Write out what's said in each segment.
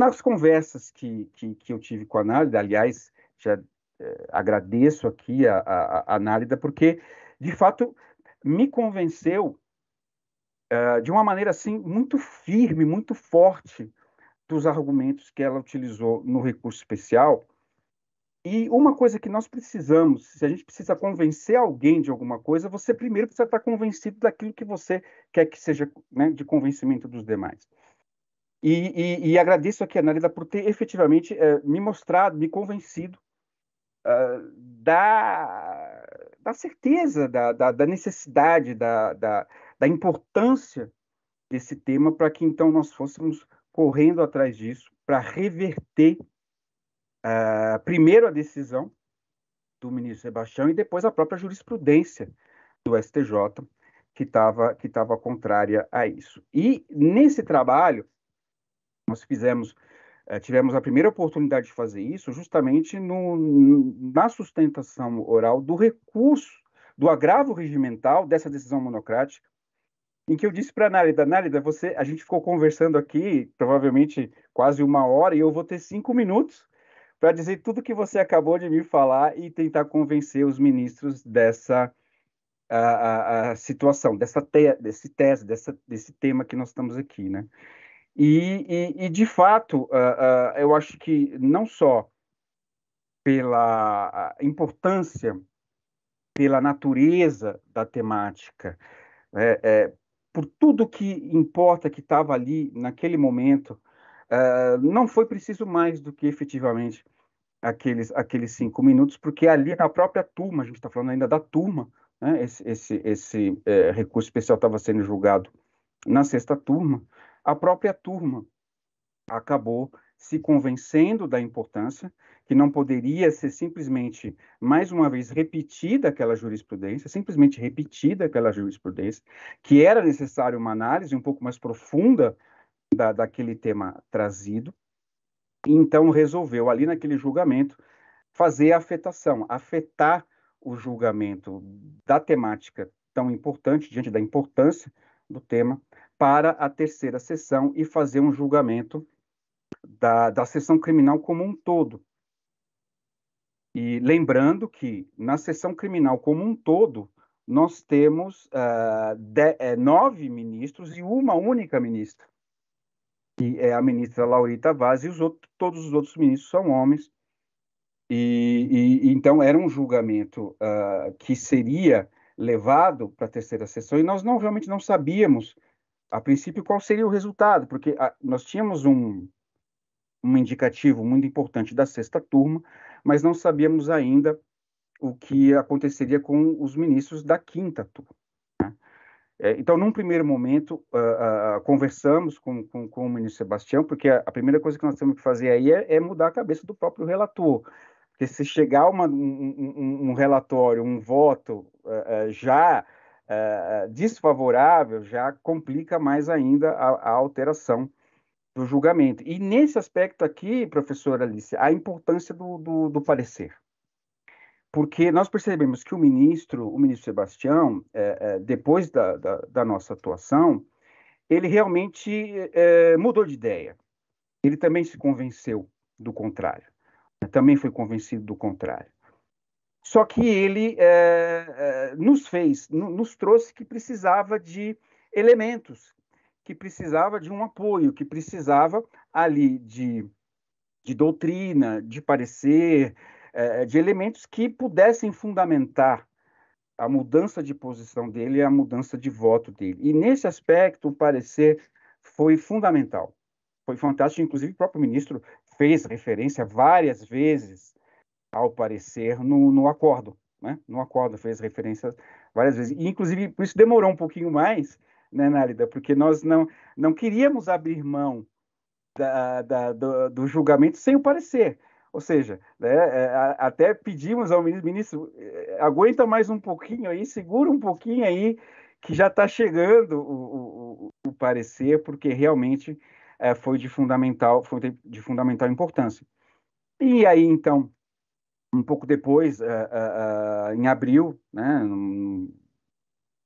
nas conversas que, que, que eu tive com a Nálida, aliás, já eh, agradeço aqui a, a, a Nálida, porque, de fato, me convenceu uh, de uma maneira assim muito firme, muito forte dos argumentos que ela utilizou no recurso especial. E uma coisa que nós precisamos, se a gente precisa convencer alguém de alguma coisa, você primeiro precisa estar convencido daquilo que você quer que seja né, de convencimento dos demais. E, e, e agradeço aqui a Narida por ter efetivamente é, me mostrado, me convencido uh, da, da certeza, da, da, da necessidade, da, da, da importância desse tema para que então nós fôssemos correndo atrás disso para reverter uh, primeiro a decisão do ministro Sebastião e depois a própria jurisprudência do STJ que estava que tava contrária a isso. E nesse trabalho, nós fizemos, eh, tivemos a primeira oportunidade de fazer isso justamente no, na sustentação oral do recurso, do agravo regimental dessa decisão monocrática, em que eu disse para a Nálida, Nálida, você, a gente ficou conversando aqui provavelmente quase uma hora e eu vou ter cinco minutos para dizer tudo que você acabou de me falar e tentar convencer os ministros dessa a, a, a situação, dessa te, desse tese, dessa, desse tema que nós estamos aqui, né? E, e, e de fato, uh, uh, eu acho que não só pela ah, importância, pela natureza da temática, é, é, por tudo que importa que estava ali naquele momento, uh, não foi preciso mais do que efetivamente aqueles, aqueles cinco minutos, porque ali na própria turma, a gente está falando ainda da turma, né? esse, esse, esse é, recurso especial estava sendo julgado na sexta turma, a própria turma acabou se convencendo da importância, que não poderia ser simplesmente, mais uma vez, repetida aquela jurisprudência, simplesmente repetida aquela jurisprudência, que era necessário uma análise um pouco mais profunda da, daquele tema trazido, então resolveu, ali naquele julgamento, fazer a afetação, afetar o julgamento da temática tão importante, diante da importância do tema para a terceira sessão e fazer um julgamento da, da sessão criminal como um todo. E lembrando que na sessão criminal como um todo, nós temos uh, de, é, nove ministros e uma única ministra, que é a ministra Laurita Vaz, e os outros, todos os outros ministros são homens. E, e então era um julgamento uh, que seria levado para a terceira sessão e nós não realmente não sabíamos a princípio qual seria o resultado, porque a, ah, nós tínhamos um, um indicativo muito importante da sexta turma, mas não sabíamos ainda o que aconteceria com os ministros da quinta turma. Né? É, então, num primeiro momento, uh, uh, conversamos com, com, com, o ministro Sebastião, porque a, a, primeira coisa que nós temos que fazer aí é, é mudar a cabeça do próprio relator. Porque se chegar uma, um, um, relatório, um voto eh, eh, já eh, desfavorável, já complica mais ainda a, a, alteração do julgamento. E nesse aspecto aqui, professora Alice, a importância do, do, do parecer. Porque nós percebemos que o ministro, o ministro Sebastião, depois da, da, da, nossa atuação, ele realmente mudou de ideia. Ele também se convenceu do contrário também foi convencido do contrário. Só que ele é, nos fez, nos trouxe que precisava de elementos, que precisava de um apoio, que precisava ali de, de doutrina, de parecer, é, de elementos que pudessem fundamentar a mudança de posição dele e a mudança de voto dele. E nesse aspecto, o parecer foi fundamental. Foi fantástico, inclusive o próprio ministro fez referência várias vezes, ao parecer, no, no acordo. Né? No acordo fez referência várias vezes. E, inclusive, por isso demorou um pouquinho mais, né, Nálida? Porque nós não, não queríamos abrir mão da, da, do, do, julgamento sem o parecer. Ou seja, né, é, até pedimos ao ministro, ministro, é, aguenta mais um pouquinho aí, segura um pouquinho aí, que já está chegando o, o, o parecer, porque realmente é, foi, de fundamental, foi de fundamental importância. E aí, então, um pouco depois, é, é, é, em abril, né, um,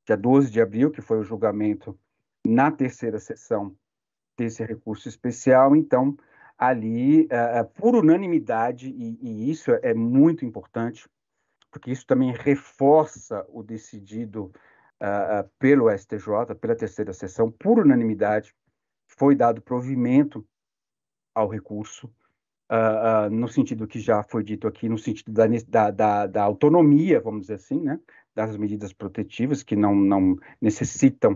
dia 12 de abril, que foi o julgamento na terceira sessão desse recurso especial, então, ali, por unanimidade, e, e isso é muito importante, porque isso também reforça o decidido uh, pelo STJ, pela terceira sessão, por unanimidade, foi dado provimento ao recurso, uh, uh, no sentido que já foi dito aqui, no sentido da, da, da, da, autonomia, vamos dizer assim, né, das medidas protetivas, que não, não necessitam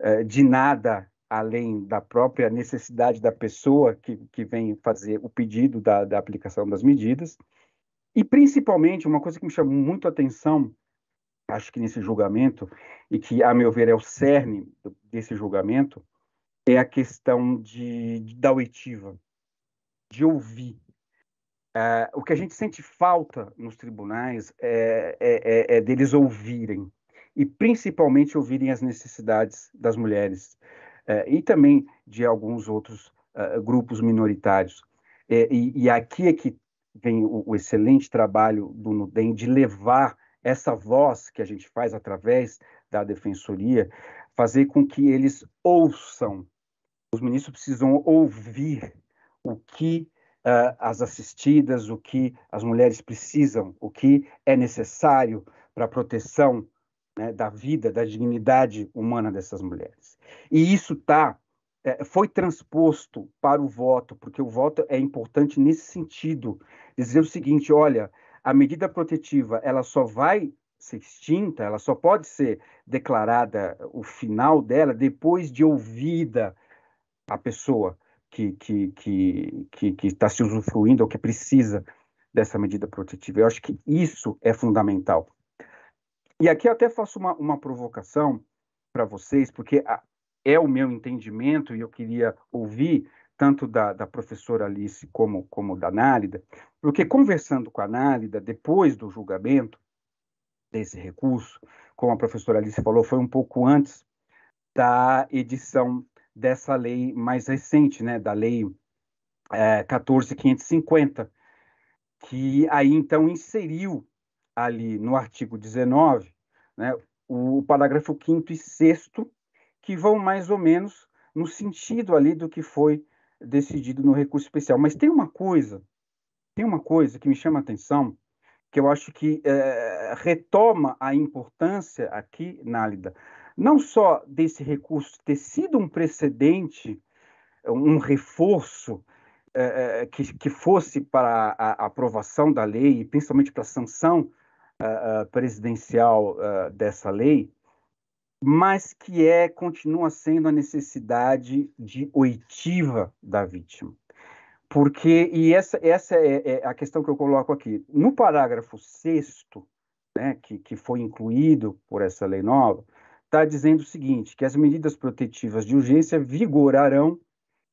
uh, de nada além da própria necessidade da pessoa que, que vem fazer o pedido da, da aplicação das medidas. E, principalmente, uma coisa que me chamou muito a atenção, acho que nesse julgamento, e que, a meu ver, é o cerne desse julgamento, é a questão de, de da oitiva, de ouvir. É, o que a gente sente falta nos tribunais é, é, é, é, deles ouvirem, e principalmente ouvirem as necessidades das mulheres, é, e também de alguns outros grupos minoritários. E, e, aqui é que vem o, o excelente trabalho do NUDEM de levar essa voz que a gente faz através da defensoria, fazer com que eles ouçam os ministros precisam ouvir o que uh, as assistidas, o que as mulheres precisam, o que é necessário para a proteção né, da vida, da dignidade humana dessas mulheres. E isso tá, é, foi transposto para o voto, porque o voto é importante nesse sentido, dizer o seguinte, olha, a medida protetiva ela só vai ser extinta, ela só pode ser declarada o final dela depois de ouvida a pessoa que que que que está se usufruindo ou que precisa dessa medida protetiva. Eu acho que isso é fundamental. E aqui eu até faço uma, uma provocação para vocês, porque a, é o meu entendimento e eu queria ouvir tanto da, da professora Alice como, como da Nálida, porque conversando com a Nálida, depois do julgamento desse recurso, como a professora Alice falou, foi um pouco antes da edição dessa lei mais recente, né, da lei é, 14.550, que aí então inseriu ali no artigo 19 né, o parágrafo 5 e 6 que vão mais ou menos no sentido ali do que foi decidido no recurso especial. Mas tem uma coisa, tem uma coisa que me chama a atenção, que eu acho que é, retoma a importância aqui, Nálida, não só desse recurso ter sido um precedente, um reforço é, é, que, que fosse para a, aprovação da lei e principalmente para a sanção é, presidencial dessa lei, mas que é continua sendo a necessidade de oitiva da vítima. Porque, e essa, essa é, é a questão que eu coloco aqui, no parágrafo 6 né, que, que foi incluído por essa lei nova, está dizendo o seguinte: que as medidas protetivas de urgência vigorarão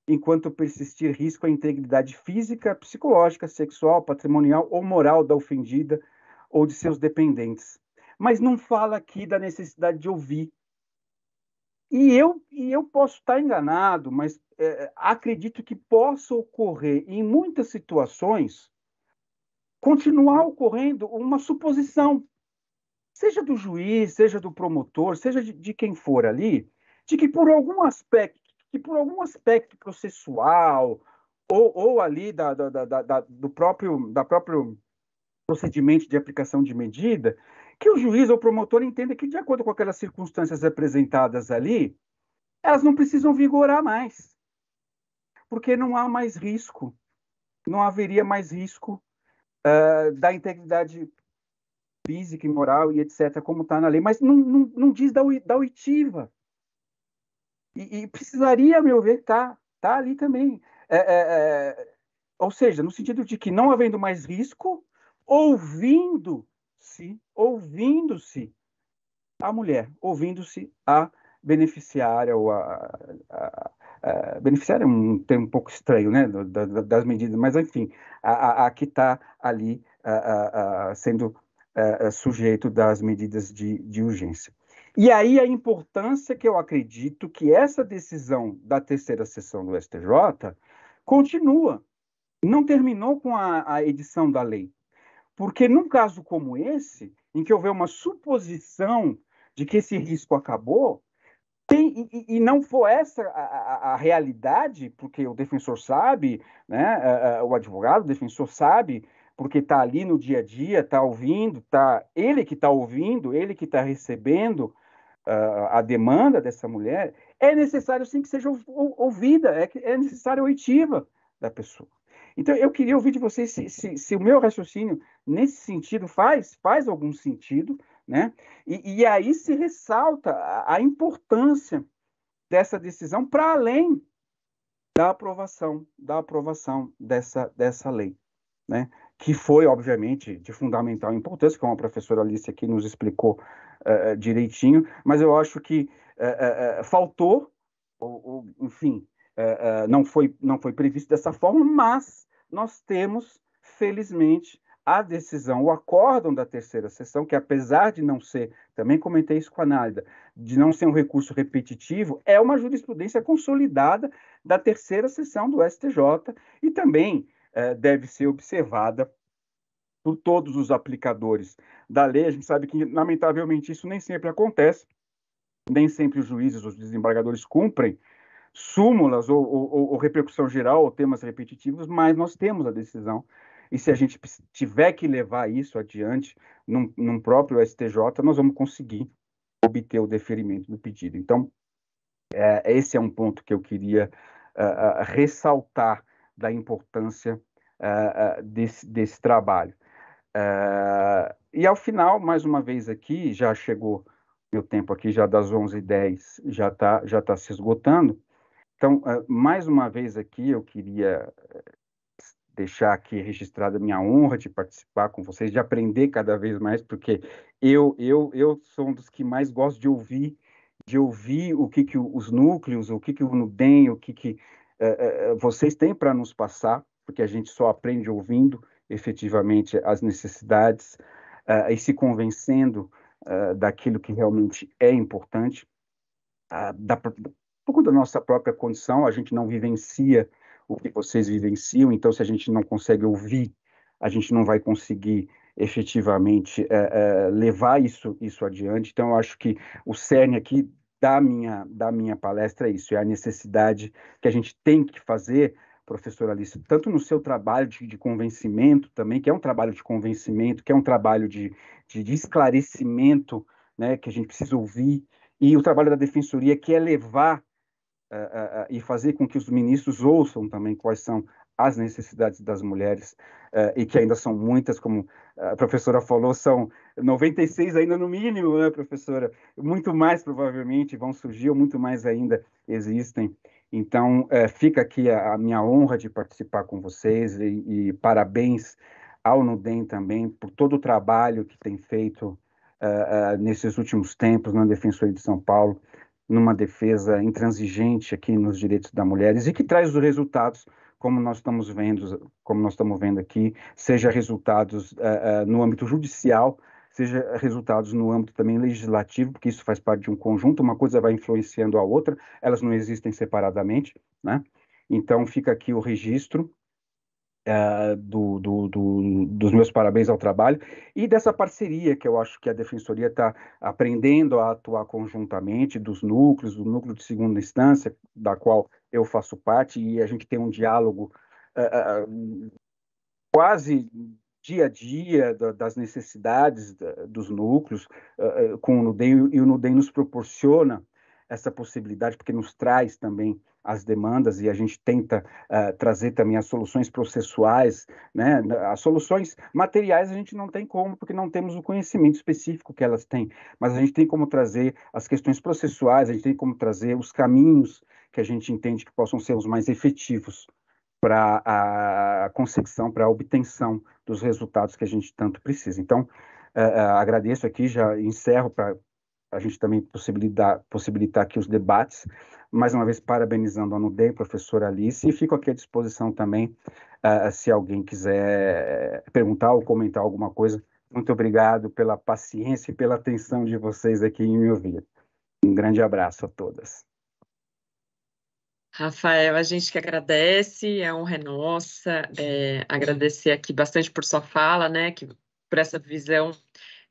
enquanto persistir risco à integridade física, psicológica, sexual, patrimonial ou moral da ofendida ou de seus dependentes. Mas não fala aqui da necessidade de ouvir. E eu, e eu posso estar enganado, mas é, acredito que possa ocorrer em muitas situações continuar ocorrendo uma suposição seja do juiz, seja do promotor, seja de, de quem for ali, de que por algum aspecto, que por algum aspecto processual ou, ou ali da, da, da, da, do próprio, da próprio procedimento de aplicação de medida, que o juiz ou promotor entenda que, de acordo com aquelas circunstâncias apresentadas ali, elas não precisam vigorar mais, porque não há mais risco, não haveria mais risco uh, da integridade física e moral e etc., como está na lei, mas não, não, não diz da, da oitiva. E, e, precisaria, a meu ver, estar tá, tá ali também. É, é, é, ou seja, no sentido de que não havendo mais risco, ouvindo-se, ouvindo-se a mulher, ouvindo-se a beneficiária ou a, a, beneficiária é um termo um pouco estranho, né, da, da, das medidas, mas enfim, a, que está ali sendo é, é, sujeito das medidas de, de urgência. E aí a importância que eu acredito que essa decisão da terceira sessão do STJ continua, não terminou com a, a edição da lei. Porque num caso como esse, em que houver uma suposição de que esse risco acabou, tem, e, e, não for essa a, a, a, realidade, porque o defensor sabe, né, é, o advogado, o defensor sabe porque está ali no dia a dia, está ouvindo, tá ele que está ouvindo, ele que está recebendo uh, a demanda dessa mulher, é necessário sim que seja ouvida, é, é necessário a oitiva da pessoa. Então, eu queria ouvir de vocês se, se, se, o meu raciocínio nesse sentido faz, faz algum sentido, né? E, e aí se ressalta a, a importância dessa decisão para além da aprovação, da aprovação dessa, dessa lei, né? que foi, obviamente, de fundamental importância, como a professora Alice aqui nos explicou uh, direitinho, mas eu acho que uh, uh, faltou, ou, ou enfim, não, foi, não foi previsto dessa forma, mas nós temos, felizmente, a decisão, o acórdão da terceira sessão, que apesar de não ser, também comentei isso com a Nálida, de não ser um recurso repetitivo, é uma jurisprudência consolidada da terceira sessão do STJ e também é, deve ser observada por todos os aplicadores da lei. A gente sabe que, lamentavelmente, isso nem sempre acontece, nem sempre os juízes, os desembargadores cumprem súmulas ou, ou, ou repercussão geral ou temas repetitivos, mas nós temos a decisão. E se a gente tiver que levar isso adiante num, num próprio STJ, nós vamos conseguir obter o deferimento do pedido. Então, é, esse é um ponto que eu queria uh, uh, ressaltar da importância uh, desse, desse trabalho. Uh, e ao final, mais uma vez aqui, já chegou meu tempo aqui, já das 11h10, já está já tá se esgotando. Então, uh, mais uma vez aqui, eu queria eh, deixar aqui registrada a minha honra de participar com vocês, de aprender cada vez mais, porque eu, eu, eu sou um dos que mais gosto de ouvir de ouvir o que, que os núcleos, o que, que o NUDEM, o que, que é, é, é, vocês têm para nos passar, porque a gente só aprende ouvindo efetivamente as necessidades uh, e se convencendo uh, daquilo que realmente é importante. Uh, ah, da, por conta da nossa própria condição, a gente não vivencia o que vocês vivenciam, então se a gente não consegue ouvir, a gente não vai conseguir efetivamente levar isso, isso adiante. Então, eu acho que o cerne aqui da minha, da minha palestra é isso, é a necessidade que a gente tem que fazer, professor Alice, tanto no seu trabalho de, de convencimento também, que é um trabalho de convencimento, que é um trabalho de, de, de esclarecimento, né, que a gente precisa ouvir, e o trabalho da defensoria, que é levar uh, uh, uh, e fazer com que os ministros ouçam também quais são as necessidades das mulheres, uh, e que ainda são muitas, como a professora falou, são 96 ainda no mínimo, né, professora? Muito mais provavelmente vão surgir, ou muito mais ainda existem. Então, uh, fica aqui a, a, minha honra de participar com vocês e, e, parabéns ao Nudem também por todo o trabalho que tem feito uh, nesses últimos tempos na Defensoria de São Paulo numa defesa intransigente aqui nos direitos da mulher e que traz os resultados como nós estamos vendo, como nós estamos vendo aqui, seja resultados uh, uh, no âmbito judicial, seja resultados no âmbito também legislativo, porque isso faz parte de um conjunto, uma coisa vai influenciando a outra, elas não existem separadamente, né? Então fica aqui o registro é, do, do, do, dos meus parabéns ao trabalho e dessa parceria que eu acho que a Defensoria está aprendendo a atuar conjuntamente, dos núcleos, do núcleo de segunda instância, da qual eu faço parte, e a gente tem um diálogo é, é, quase dia a dia das necessidades dos núcleos com o NUDEM, e o NUDEM nos proporciona essa possibilidade, porque nos traz também as demandas e a gente tenta uh, trazer também as soluções processuais, né? As soluções materiais a gente não tem como, porque não temos o conhecimento específico que elas têm, mas a gente tem como trazer as questões processuais, a gente tem como trazer os caminhos que a gente entende que possam ser os mais efetivos para a concepção, para a obtenção dos resultados que a gente tanto precisa. Então, uh, uh, agradeço aqui, já encerro para a gente também possibilitar, possibilitar aqui os debates. Mais uma vez, parabenizando a Nudei, professora Alice, e fico aqui à disposição também uh, se alguém quiser eh, perguntar ou comentar alguma coisa. Muito obrigado pela paciência e pela atenção de vocês aqui em me ouvir. Um grande abraço a todas. Rafael, a gente que agradece, é honra é nossa, é, agradecer aqui bastante por sua fala, né, que, por essa visão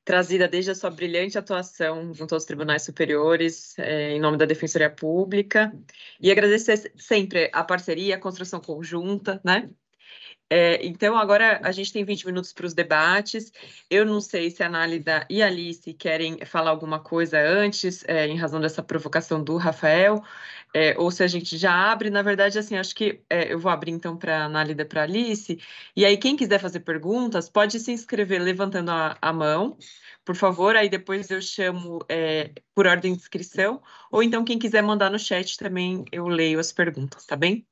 trazida desde a sua brilhante atuação junto aos tribunais superiores, é, em nome da Defensoria Pública. E agradecer sempre a parceria, a construção conjunta, né? É, então, agora a gente tem 20 minutos para os debates. Eu não sei se a Nálida e a Alice querem falar alguma coisa antes, é, em razão dessa provocação do Rafael, é, ou se a gente já abre. Na verdade, assim, acho que é, eu vou abrir então para a Nálida e para a Alice. E aí, quem quiser fazer perguntas, pode se inscrever levantando a, a mão, por favor. Aí depois eu chamo é, por ordem de inscrição. Ou então, quem quiser mandar no chat também, eu leio as perguntas, tá bem?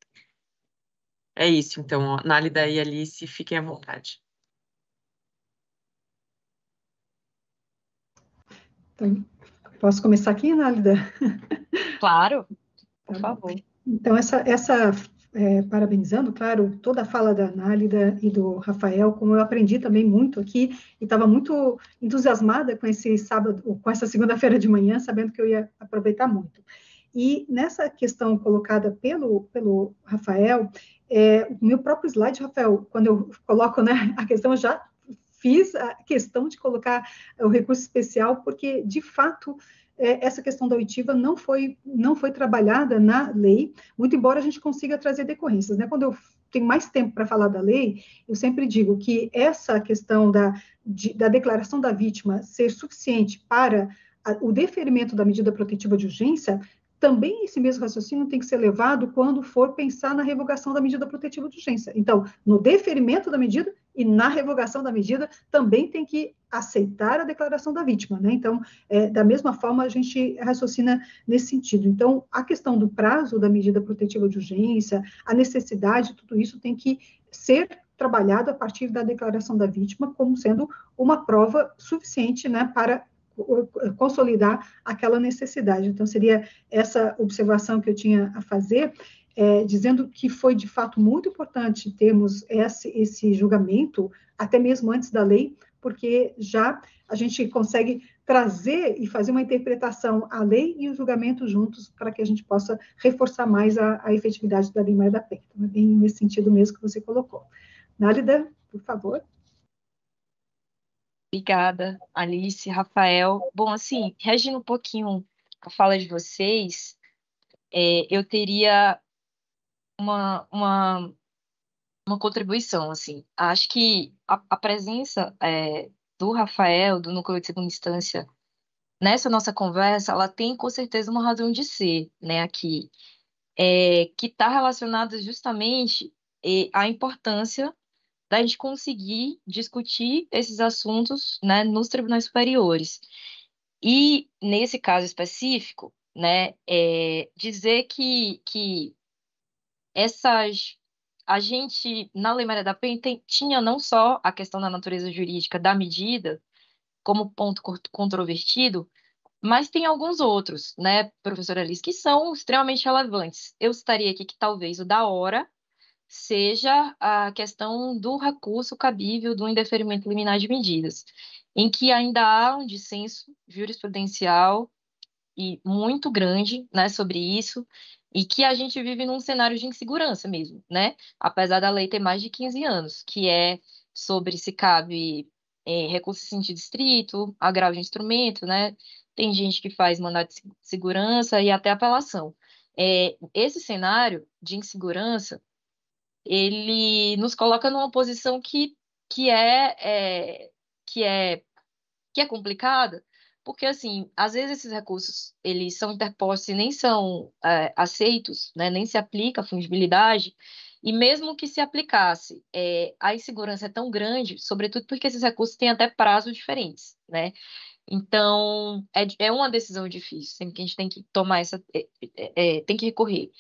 É isso, então, Nálida e Alice, fiquem à vontade. Então, posso começar aqui, Nálida? Claro, por tá favor. Então, essa, essa é, parabenizando, claro, toda a fala da Nálida e do Rafael, como eu aprendi também muito aqui, e estava muito entusiasmada com esse sábado, com essa segunda-feira de manhã, sabendo que eu ia aproveitar muito. E nessa questão colocada pelo, pelo Rafael, é, o meu próprio slide, Rafael, quando eu coloco né, a questão, eu já fiz a questão de colocar o recurso especial, porque, de fato, é, essa questão da oitiva não foi, não foi trabalhada na lei, muito embora a gente consiga trazer decorrências. Né? Quando eu tenho mais tempo para falar da lei, eu sempre digo que essa questão da, de, da declaração da vítima ser suficiente para a, o deferimento da medida protetiva de urgência também esse mesmo raciocínio tem que ser levado quando for pensar na revogação da medida protetiva de urgência. Então, no deferimento da medida e na revogação da medida, também tem que aceitar a declaração da vítima, né? Então, é, da mesma forma, a gente raciocina nesse sentido. Então, a questão do prazo da medida protetiva de urgência, a necessidade, tudo isso tem que ser trabalhado a partir da declaração da vítima como sendo uma prova suficiente, né, para eh, consolidar aquela necessidade. Então, seria essa observação que eu tinha a fazer, é, dizendo que foi de fato muito importante termos esse, esse julgamento, até mesmo antes da lei, porque já a gente consegue trazer e fazer uma interpretação à lei e o julgamento juntos para que a gente possa reforçar mais a, a efetividade da Lei Maria da Penha. Então, é bem nesse sentido mesmo que você colocou. Nálida, por favor. Obrigada, Alice, Rafael. Bom, assim, reagindo um pouquinho a fala de vocês, é, eu teria uma, uma, uma contribuição, assim. Acho que a, a presença é, do Rafael, do Núcleo de Segunda Instância, nessa nossa conversa, ela tem com certeza uma razão de ser, né, aqui, é, que está relacionada justamente à importância da gente conseguir discutir esses assuntos né, nos tribunais superiores. E, nesse caso específico, né, é, dizer que, que essas. A gente, na Lei Maria da Penha, tem, tinha não só a questão da natureza jurídica da medida como ponto controvertido, mas tem alguns outros, né, professora Alice, que são extremamente relevantes. Eu citaria aqui que talvez o da hora, seja a questão do recurso cabível do indeferimento liminar de medidas, em que ainda há um dissenso jurisprudencial e muito grande né, sobre isso, e que a gente vive num cenário de insegurança mesmo, né? Apesar da lei ter mais de 15 anos, que é sobre se cabe é, recurso em sentido estrito, agravo de instrumento, né? Tem gente que faz mandado de segurança e até apelação. É, esse cenário de insegurança ele nos coloca numa posição que, que é, é que é que é complicada, porque assim, às vezes esses recursos eles são interpostos e nem são é, aceitos, né? nem se aplica a fungibilidade, e mesmo que se aplicasse, é, a insegurança é tão grande, sobretudo porque esses recursos têm até prazos diferentes, né? Então, é, é uma decisão difícil, sempre que a gente tem que tomar essa, é, é, é, tem que recorrer.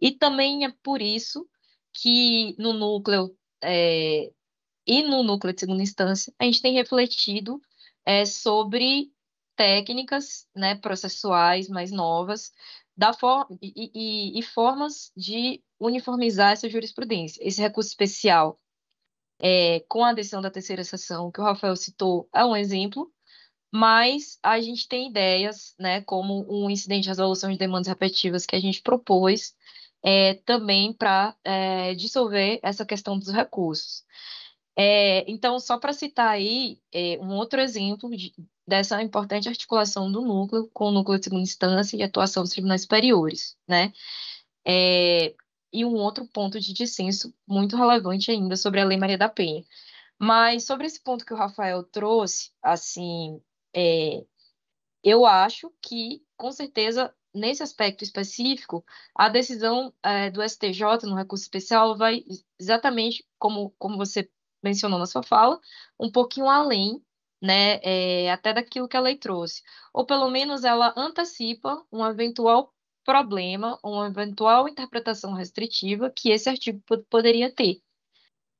E também é por isso que no núcleo é, e no núcleo de segunda instância, a gente tem refletido é, sobre técnicas né, processuais mais novas da for e, e, e, formas de uniformizar essa jurisprudência. Esse recurso especial, é, com a decisão da terceira sessão, que o Rafael citou, é um exemplo, mas a gente tem ideias, né, como um incidente de resolução de demandas repetitivas que a gente propôs, é, também para é, dissolver essa questão dos recursos. É, então, só para citar aí é, um outro exemplo de, dessa importante articulação do núcleo com o núcleo de segunda instância e atuação dos tribunais superiores, né? É, e um outro ponto de dissenso muito relevante ainda sobre a Lei Maria da Penha. Mas sobre esse ponto que o Rafael trouxe, assim, é, eu acho que, com certeza, nesse aspecto específico, a decisão é, do STJ no recurso especial vai exatamente como, como você mencionou na sua fala, um pouquinho além, né, é, até daquilo que a lei trouxe. Ou pelo menos ela antecipa um eventual problema, uma eventual interpretação restritiva que esse artigo poderia ter.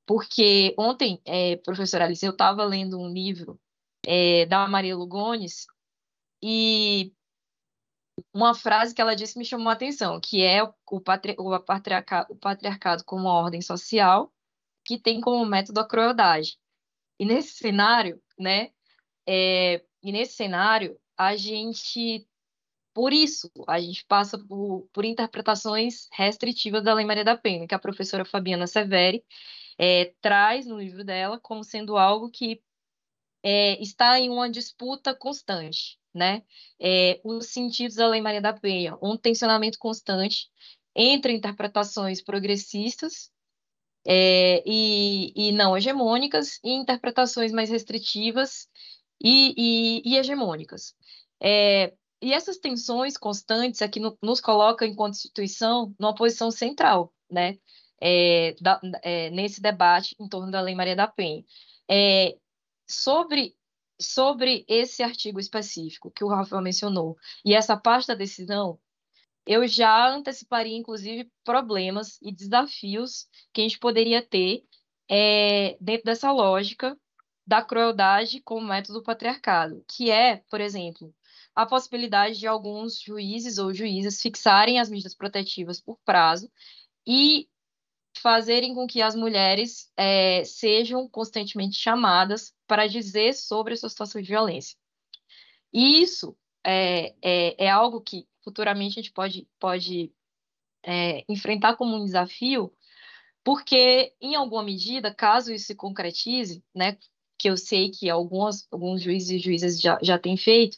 Porque ontem, é, professora Alice, eu estava lendo um livro é, da Maria Lugones e uma frase que ela disse me chamou a atenção, que é o, patri o, patriarca o patriarcado como uma ordem social que tem como método a crueldade. E nesse cenário, né? É, e nesse cenário, a gente, por isso, a gente passa por, por interpretações restritivas da Lei Maria da Penha, que a professora Fabiana Severi é, traz no livro dela como sendo algo que é, está em uma disputa constante né? É, os sentidos da Lei Maria da Penha, um tensionamento constante entre interpretações progressistas é, e, e, não hegemônicas e interpretações mais restritivas e, e, e hegemônicas. É, e essas tensões constantes aqui é no, nos coloca enquanto instituição numa posição central, né? É, da, é, nesse debate em torno da Lei Maria da Penha. É, sobre sobre esse artigo específico que o Rafael mencionou e essa parte da decisão, eu já anteciparia, inclusive, problemas e desafios que a gente poderia ter é, dentro dessa lógica da crueldade como método patriarcado, que é, por exemplo, a possibilidade de alguns juízes ou juízas fixarem as medidas protetivas por prazo e fazerem com que as mulheres é, sejam constantemente chamadas para dizer sobre a sua situação de violência. E isso é, é, é algo que futuramente a gente pode, pode é, enfrentar como um desafio, porque, em alguma medida, caso isso se concretize, né, que eu sei que algumas, alguns juízes e juízas já, já têm feito,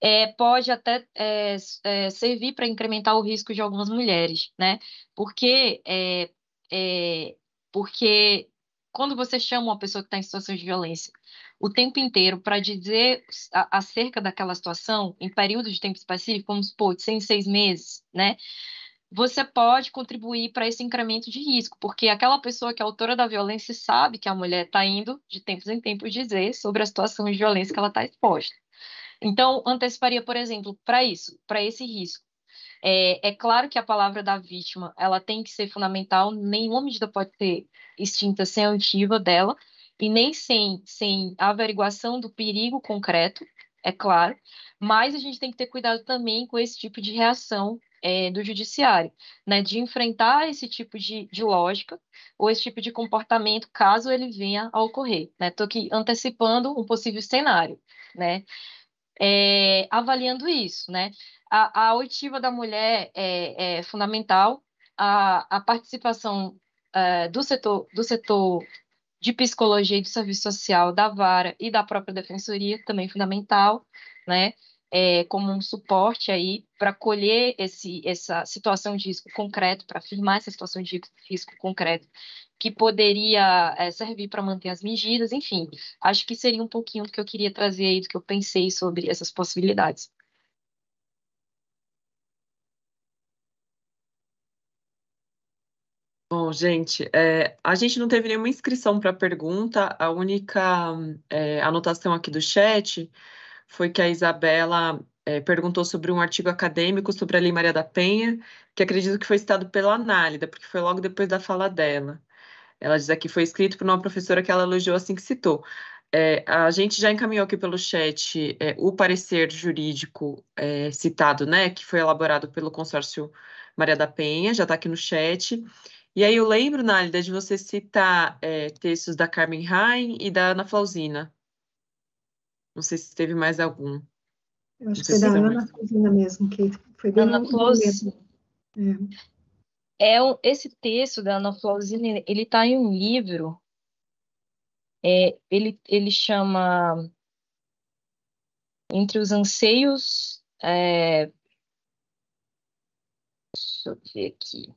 é, pode até é, é, servir para incrementar o risco de algumas mulheres, né? Porque é, é, porque quando você chama uma pessoa que está em situação de violência o tempo inteiro para dizer acerca daquela situação, em período de tempo específico, vamos supor, de seis, seis meses, né? Você pode contribuir para esse incremento de risco, porque aquela pessoa que é autora da violência sabe que a mulher está indo, de tempos em tempos, dizer sobre a situação de violência que ela está exposta. Então, anteciparia, por exemplo, para isso, para esse risco, é, é, claro que a palavra da vítima ela tem que ser fundamental, nenhuma medida pode ser extinta sem a ativa dela, e nem sem, sem averiguação do perigo concreto, é claro, mas a gente tem que ter cuidado também com esse tipo de reação é, do judiciário, né, de enfrentar esse tipo de, de, lógica ou esse tipo de comportamento caso ele venha a ocorrer. Estou né? aqui antecipando um possível cenário, né? É, avaliando isso, né? a, a oitiva da mulher é, é fundamental, a, a participação é, do, setor, do setor de psicologia e do serviço social da vara e da própria defensoria também é fundamental, né? É, como um suporte aí para colher esse, essa situação de risco concreto, para afirmar essa situação de risco concreto que poderia é, servir para manter as medidas, enfim, acho que seria um pouquinho do que eu queria trazer aí, do que eu pensei sobre essas possibilidades. Bom, gente, é, a gente não teve nenhuma inscrição para pergunta, a única é, anotação aqui do chat foi que a Isabela é, perguntou sobre um artigo acadêmico sobre a Lei Maria da Penha, que acredito que foi citado pela Análida, porque foi logo depois da fala dela. Ela diz aqui, foi escrito por uma professora que ela elogiou assim que citou. É, a gente já encaminhou aqui pelo chat é, o parecer jurídico é, citado, né, que foi elaborado pelo consórcio Maria da Penha, já está aqui no chat. E aí eu lembro, Nálida, de você citar é, textos da Carmen Rain e da Ana Flausina. Não sei se teve mais algum. Eu acho que foi da Ana Flausina mesmo, que foi bem Ana Flausina. É. é. esse texto da Ana Flausina, ele está em um livro, é, ele, ele chama Entre os Anseios... É, deixa eu ver aqui.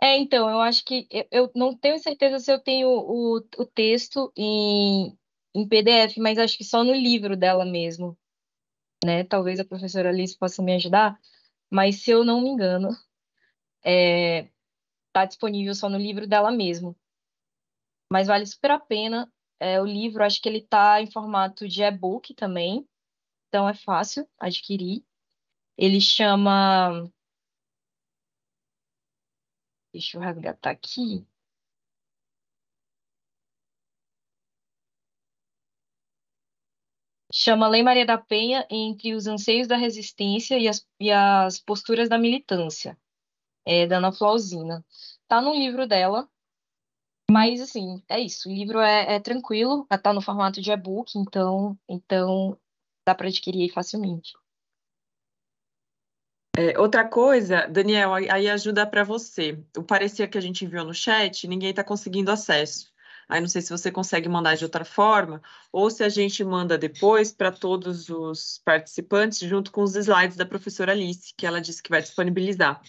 É, então, eu acho que eu, eu não tenho certeza se eu tenho o, o texto em, em PDF, mas acho que só no livro dela mesmo. Né? Talvez a professora Alice possa me ajudar, mas se eu não me engano, é, tá disponível só no livro dela mesmo. Mas vale super a pena. É, o livro, acho que ele tá em formato de e-book também, então é fácil adquirir. Ele chama Deixa eu resgatar aqui. Chama Lei Maria da Penha entre os anseios da resistência e as, e as posturas da militância, é, da Ana Flausina. Tá no livro dela, mas, assim, é isso. O livro é, é tranquilo, tá no formato de e-book, então, então dá para adquirir facilmente. É, outra coisa, Daniel, aí ajuda para você. O parecer que a gente enviou no chat, ninguém está conseguindo acesso. Aí não sei se você consegue mandar de outra forma, ou se a gente manda depois para todos os participantes, junto com os slides da professora Alice, que ela disse que vai disponibilizar.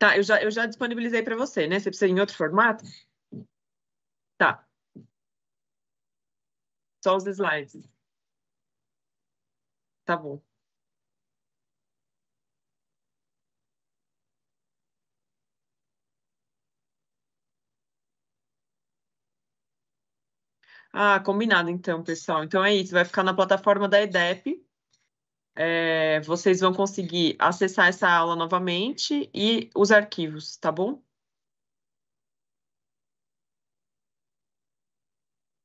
Tá, eu já, eu já disponibilizei para você, né? Você precisa em outro formato? Tá. Só os slides. Tá bom. Ah, combinado então, pessoal. Então é isso, vai ficar na plataforma da EDEP, é, vocês vão conseguir acessar essa aula novamente e os arquivos, tá bom?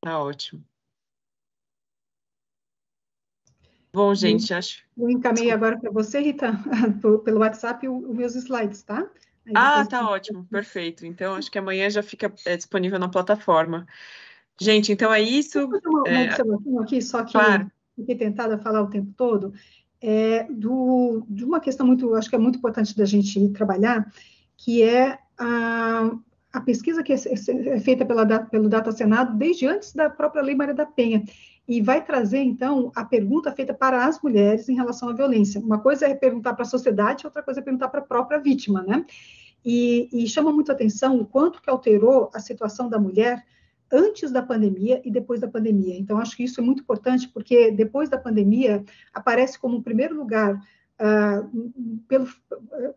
Tá ótimo. Bom, gente, eu, acho. Eu encaminhei Desculpa. agora para você, Rita, pelo WhatsApp, os meus slides, tá? Aí ah, tá eu... ótimo, perfeito. Então, acho que amanhã já fica é, disponível na plataforma. Gente, então é isso. Uma, uma é... observação aqui, só que claro. fiquei tentada a falar o tempo todo é, do, de uma questão muito, acho que é muito importante da gente trabalhar, que é a, a pesquisa que é, é, é feita pela, pelo Data Senado desde antes da própria Lei Maria da Penha, e vai trazer, então, a pergunta feita para as mulheres em relação à violência. Uma coisa é perguntar para a sociedade, outra coisa é perguntar para a própria vítima, né? E, e chama muito atenção o quanto que alterou a situação da mulher antes da pandemia e depois da pandemia. Então, acho que isso é muito importante, porque depois da pandemia aparece como o primeiro lugar ah, pelo,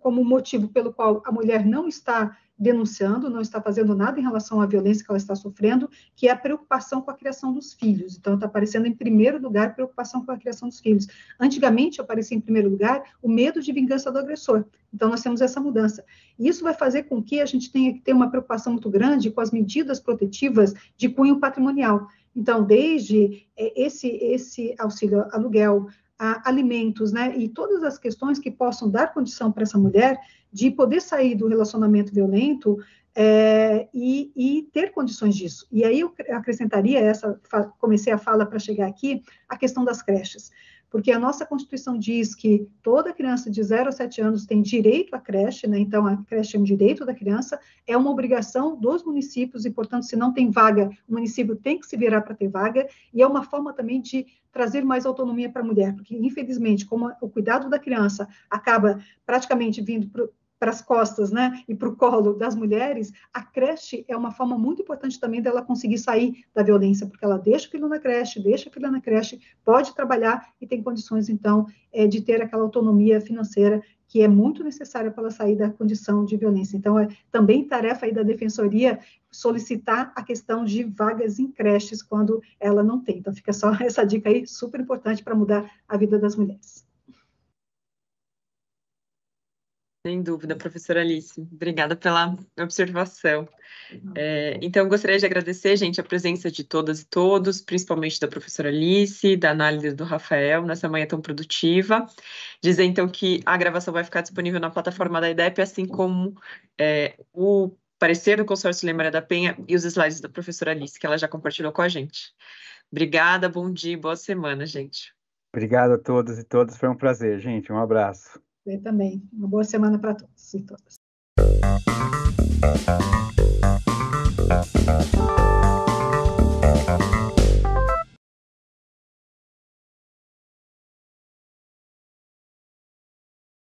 como motivo pelo qual a mulher não está denunciando, não está fazendo nada em relação à violência que ela está sofrendo, que é a preocupação com a criação dos filhos. Então, está aparecendo em primeiro lugar preocupação com a criação dos filhos. Antigamente, aparecia em primeiro lugar o medo de vingança do agressor. Então, nós temos essa mudança. E isso vai fazer com que a gente tenha que ter uma preocupação muito grande com as medidas protetivas de cunho patrimonial. Então, desde eh, esse, esse auxílio aluguel, a alimentos, né? E todas as questões que possam dar condição para essa mulher de poder sair do relacionamento violento é, e, e, ter condições disso. E aí eu acrescentaria essa, comecei a fala para chegar aqui, a questão das creches porque a nossa Constituição diz que toda criança de 0 a 7 anos tem direito à creche, né? então a creche é um direito da criança, é uma obrigação dos municípios, e, portanto, se não tem vaga, o município tem que se virar para ter vaga, e é uma forma também de trazer mais autonomia para a mulher, porque, infelizmente, como o cuidado da criança acaba praticamente vindo para as costas, né, e para o colo das mulheres, a creche é uma forma muito importante também dela conseguir sair da violência, porque ela deixa o filho na creche, deixa a filha na creche, pode trabalhar e tem condições, então, é, de ter aquela autonomia financeira que é muito necessária para ela sair da condição de violência. Então, é também tarefa aí da defensoria solicitar a questão de vagas em creches quando ela não tem. Então, fica só essa dica aí, super importante para mudar a vida das mulheres. Sem dúvida, professora Alice. Obrigada pela observação. É, tá então, gostaria de agradecer, gente, a presença de todas e todos, principalmente da professora Alice, da análise do Rafael, nessa manhã tão produtiva. Dizer, então, que a gravação vai ficar disponível na plataforma da IDEP, assim como é, o parecer do consórcio Lembra da Penha e os slides da professora Alice, que ela já compartilhou com a gente. Obrigada, bom dia e boa semana, gente. Obrigado a todos e todas, foi um prazer, gente. Um abraço você também. Uma boa semana para todos e todas. Thank you.